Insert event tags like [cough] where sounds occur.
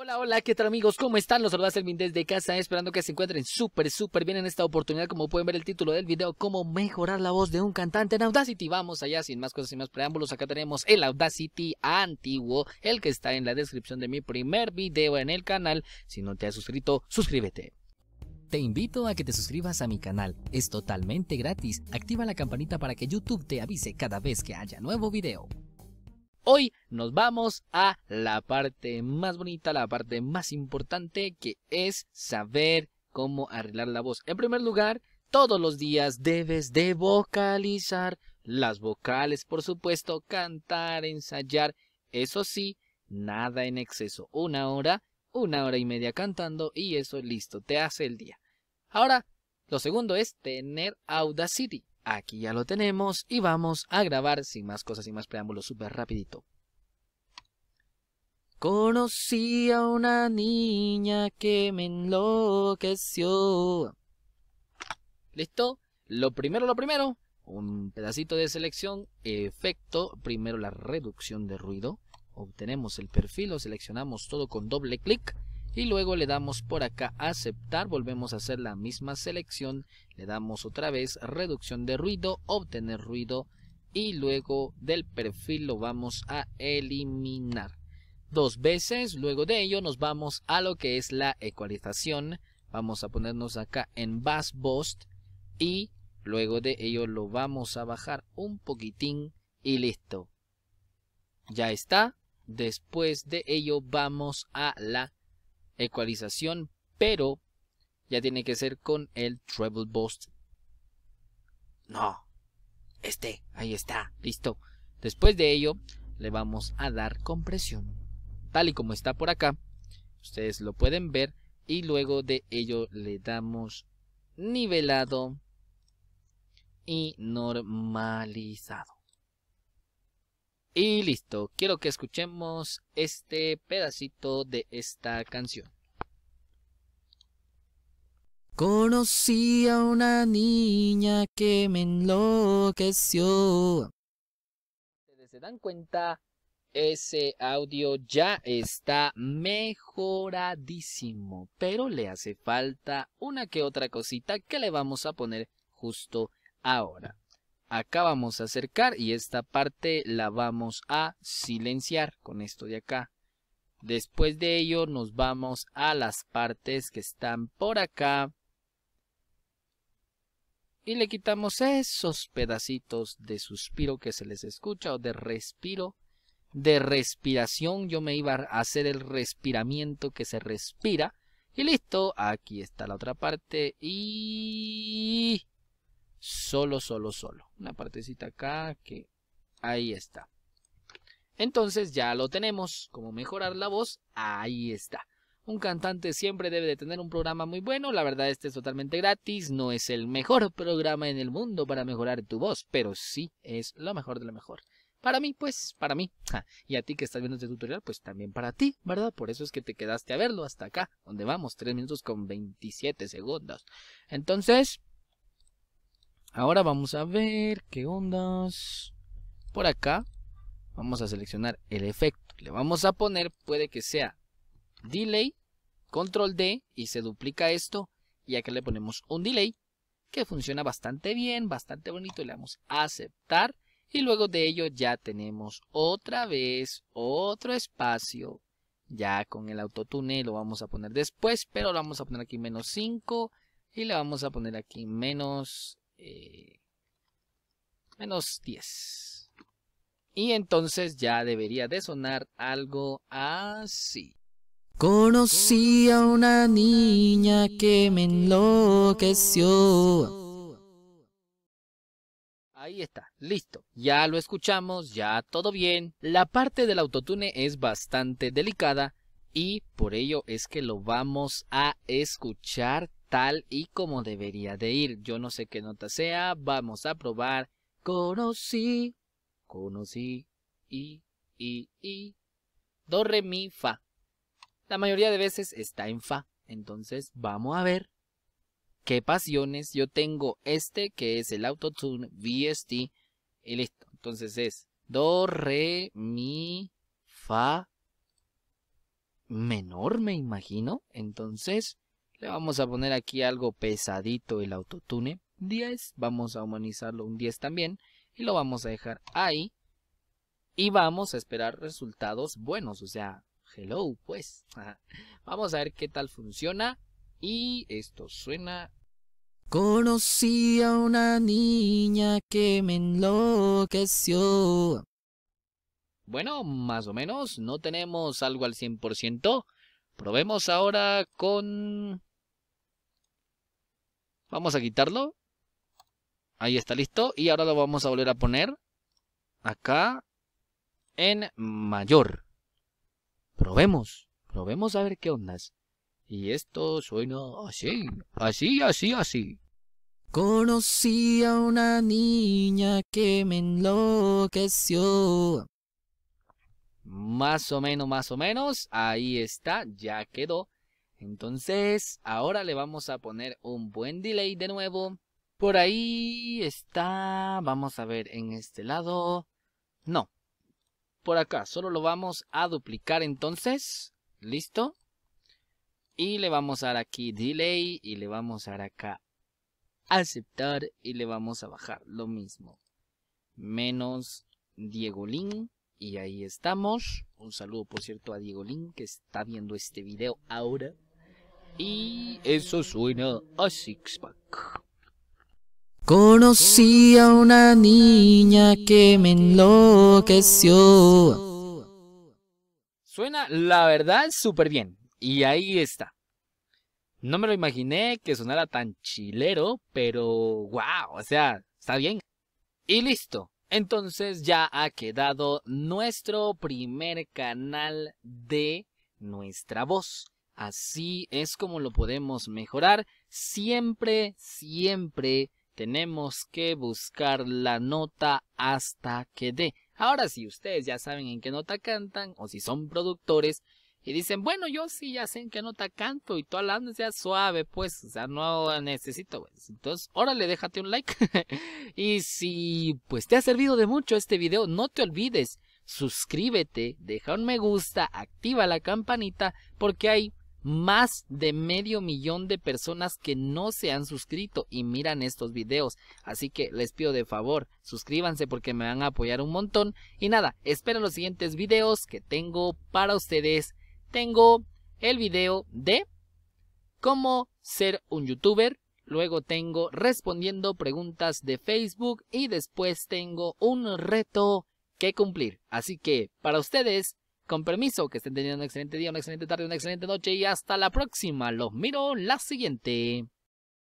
Hola, hola, ¿qué tal amigos? ¿Cómo están? Los saludas Elvin desde casa, esperando que se encuentren súper, súper bien en esta oportunidad. Como pueden ver el título del video, cómo mejorar la voz de un cantante en Audacity. Vamos allá, sin más cosas, sin más preámbulos. Acá tenemos el Audacity antiguo, el que está en la descripción de mi primer video en el canal. Si no te has suscrito, suscríbete. Te invito a que te suscribas a mi canal, es totalmente gratis. Activa la campanita para que YouTube te avise cada vez que haya nuevo video. Hoy nos vamos a la parte más bonita, la parte más importante que es saber cómo arreglar la voz. En primer lugar, todos los días debes de vocalizar las vocales, por supuesto, cantar, ensayar, eso sí, nada en exceso, una hora, una hora y media cantando y eso listo, te hace el día. Ahora, lo segundo es tener Audacity. Aquí ya lo tenemos y vamos a grabar sin más cosas, y más preámbulos, súper rapidito. Conocí a una niña que me enloqueció. ¿Listo? Lo primero, lo primero, un pedacito de selección, efecto, primero la reducción de ruido. Obtenemos el perfil, seleccionamos todo con doble clic y luego le damos por acá aceptar, volvemos a hacer la misma selección, le damos otra vez reducción de ruido, obtener ruido y luego del perfil lo vamos a eliminar. Dos veces, luego de ello nos vamos a lo que es la ecualización, vamos a ponernos acá en Bass Boost y luego de ello lo vamos a bajar un poquitín y listo. Ya está, después de ello vamos a la ecualización, pero ya tiene que ser con el treble boost. No, este, ahí está, listo. Después de ello, le vamos a dar compresión, tal y como está por acá. Ustedes lo pueden ver y luego de ello le damos nivelado y normalizado. Y listo, quiero que escuchemos este pedacito de esta canción. Conocí a una niña que me enloqueció. se dan cuenta, ese audio ya está mejoradísimo, pero le hace falta una que otra cosita que le vamos a poner justo ahora acá vamos a acercar y esta parte la vamos a silenciar con esto de acá. Después de ello nos vamos a las partes que están por acá. Y le quitamos esos pedacitos de suspiro que se les escucha o de respiro. De respiración yo me iba a hacer el respiramiento que se respira. Y listo, aquí está la otra parte y solo, solo, solo. Una partecita acá que ahí está. Entonces ya lo tenemos. Como mejorar la voz, ahí está. Un cantante siempre debe de tener un programa muy bueno. La verdad, este es totalmente gratis. No es el mejor programa en el mundo para mejorar tu voz, pero sí es lo mejor de lo mejor. Para mí, pues, para mí. Y a ti que estás viendo este tutorial, pues también para ti, ¿verdad? Por eso es que te quedaste a verlo hasta acá, donde vamos, 3 minutos con 27 segundos. Entonces, Ahora vamos a ver qué ondas. Por acá vamos a seleccionar el efecto. Le vamos a poner, puede que sea delay, control D y se duplica esto. Y acá le ponemos un delay que funciona bastante bien, bastante bonito. Le damos a aceptar y luego de ello ya tenemos otra vez otro espacio. Ya con el autotune lo vamos a poner después, pero lo vamos a poner aquí menos 5 y le vamos a poner aquí menos eh, menos 10. Y entonces ya debería de sonar algo así. Conocí a una niña que me enloqueció. Ahí está, listo. Ya lo escuchamos, ya todo bien. La parte del autotune es bastante delicada y por ello es que lo vamos a escuchar tal y como debería de ir. Yo no sé qué nota sea, vamos a probar. Conocí, conocí, y, y, y, do, re, mi, fa. La mayoría de veces está en fa, entonces vamos a ver qué pasiones. Yo tengo este que es el autotune VST y listo. Entonces es do, re, mi, fa, menor, me imagino. Entonces, le vamos a poner aquí algo pesadito el autotune. 10, vamos a humanizarlo un 10 también. Y lo vamos a dejar ahí. Y vamos a esperar resultados buenos, o sea, hello, pues. [laughs] vamos a ver qué tal funciona. Y esto suena Conocí a una niña que me enloqueció. Bueno, más o menos, no tenemos algo al 100%. Probemos ahora con... Vamos a quitarlo. Ahí está listo. Y ahora lo vamos a volver a poner acá en mayor. Probemos. Probemos a ver qué ondas. Y esto suena así, así, así, así. Conocí a una niña que me enloqueció. Más o menos, más o menos. Ahí está, ya quedó. Entonces, ahora le vamos a poner un buen delay de nuevo. Por ahí está, vamos a ver en este lado. No, por acá, solo lo vamos a duplicar entonces. ¿Listo? Y le vamos a dar aquí delay y le vamos a dar acá aceptar y le vamos a bajar lo mismo. Menos Diego Link. Y ahí estamos. Un saludo, por cierto, a Diego Link que está viendo este video ahora. Y eso suena a Sixpack. Conocí a una niña que me enloqueció. Suena, la verdad, súper bien. Y ahí está. No me lo imaginé que sonara tan chilero, pero wow, o sea, está bien. Y listo. Entonces ya ha quedado nuestro primer canal de nuestra voz. Así es como lo podemos mejorar. Siempre, siempre tenemos que buscar la nota hasta que dé. Ahora si ustedes ya saben en qué nota cantan o si son productores, y dicen, bueno, yo sí ya sé que no te canto y tú hablando sea suave, pues, o sea, no necesito, pues". Entonces, órale, déjate un like. [laughs] y si pues te ha servido de mucho este video, no te olvides, suscríbete, deja un me gusta, activa la campanita, porque hay más de medio millón de personas que no se han suscrito y miran estos videos. Así que les pido de favor, suscríbanse porque me van a apoyar un montón. Y nada, espero los siguientes videos que tengo para ustedes tengo el video de cómo ser un youtuber, luego tengo respondiendo preguntas de Facebook y después tengo un reto que cumplir. Así que para ustedes, con permiso, que estén teniendo un excelente día, una excelente tarde, una excelente noche y hasta la próxima. Los miro la siguiente.